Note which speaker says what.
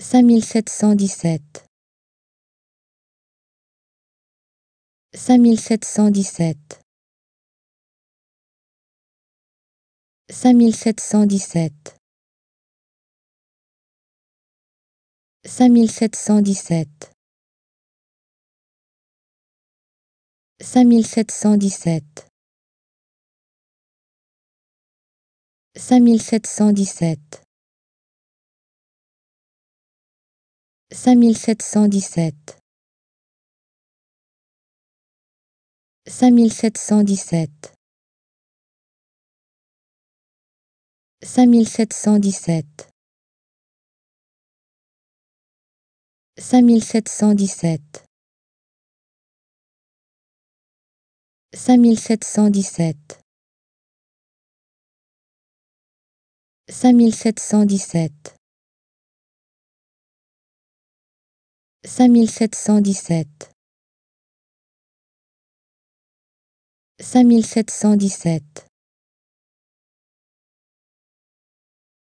Speaker 1: 5717 5717 5717 5717 5717 5717 5717 5717 5717 5717 5717 5717 5717 5717